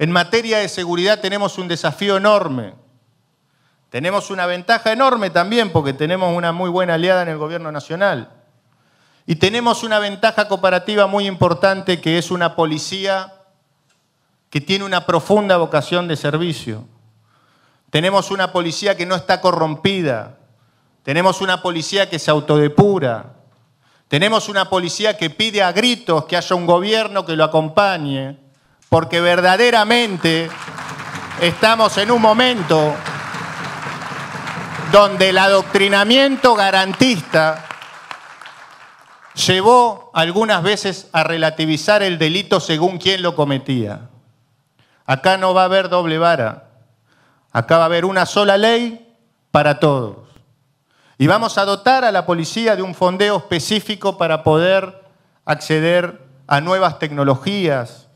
En materia de seguridad tenemos un desafío enorme. Tenemos una ventaja enorme también porque tenemos una muy buena aliada en el gobierno nacional. Y tenemos una ventaja cooperativa muy importante que es una policía que tiene una profunda vocación de servicio. Tenemos una policía que no está corrompida. Tenemos una policía que se autodepura. Tenemos una policía que pide a gritos que haya un gobierno que lo acompañe porque verdaderamente estamos en un momento donde el adoctrinamiento garantista llevó algunas veces a relativizar el delito según quien lo cometía. Acá no va a haber doble vara, acá va a haber una sola ley para todos. Y vamos a dotar a la policía de un fondeo específico para poder acceder a nuevas tecnologías,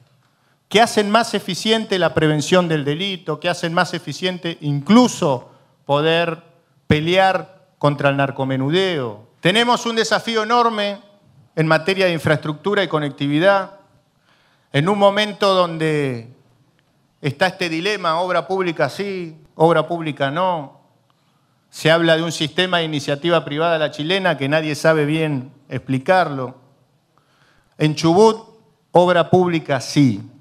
que hacen más eficiente la prevención del delito, que hacen más eficiente incluso poder pelear contra el narcomenudeo. Tenemos un desafío enorme en materia de infraestructura y conectividad, en un momento donde está este dilema, obra pública sí, obra pública no. Se habla de un sistema de iniciativa privada la chilena que nadie sabe bien explicarlo. En Chubut, obra pública sí.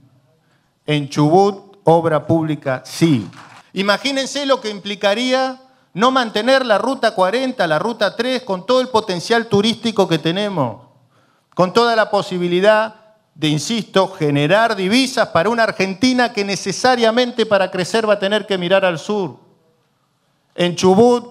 En Chubut, obra pública sí. Imagínense lo que implicaría no mantener la ruta 40, la ruta 3, con todo el potencial turístico que tenemos, con toda la posibilidad de, insisto, generar divisas para una Argentina que necesariamente para crecer va a tener que mirar al sur. En Chubut,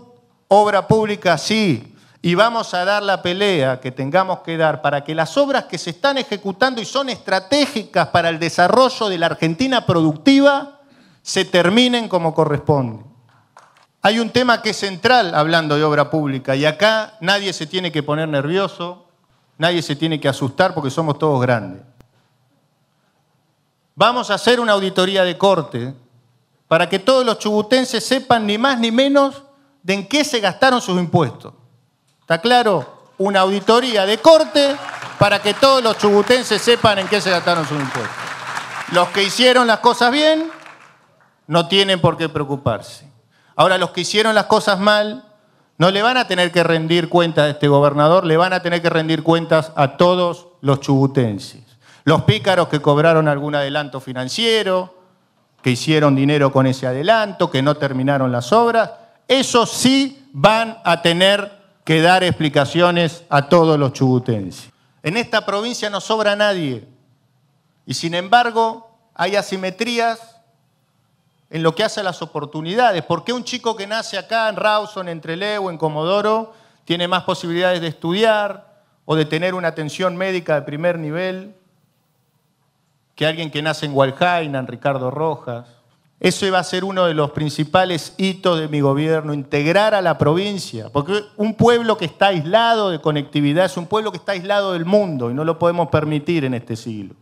obra pública sí, y vamos a dar la pelea que tengamos que dar para que las obras que se están ejecutando y son estratégicas para el desarrollo de la Argentina productiva se terminen como corresponde. Hay un tema que es central hablando de obra pública y acá nadie se tiene que poner nervioso, nadie se tiene que asustar porque somos todos grandes. Vamos a hacer una auditoría de corte para que todos los chubutenses sepan ni más ni menos de en qué se gastaron sus impuestos. ¿Está claro? Una auditoría de corte para que todos los chubutenses sepan en qué se gastaron sus impuestos. Los que hicieron las cosas bien no tienen por qué preocuparse. Ahora, los que hicieron las cosas mal no le van a tener que rendir cuentas a este gobernador, le van a tener que rendir cuentas a todos los chubutenses. Los pícaros que cobraron algún adelanto financiero, que hicieron dinero con ese adelanto, que no terminaron las obras, esos sí van a tener que dar explicaciones a todos los chubutenses. En esta provincia no sobra nadie y sin embargo hay asimetrías en lo que hace a las oportunidades. ¿Por qué un chico que nace acá en Rawson, en Trelew, en Comodoro, tiene más posibilidades de estudiar o de tener una atención médica de primer nivel que alguien que nace en Hualjaina, en Ricardo Rojas? Ese va a ser uno de los principales hitos de mi gobierno, integrar a la provincia, porque un pueblo que está aislado de conectividad es un pueblo que está aislado del mundo y no lo podemos permitir en este siglo.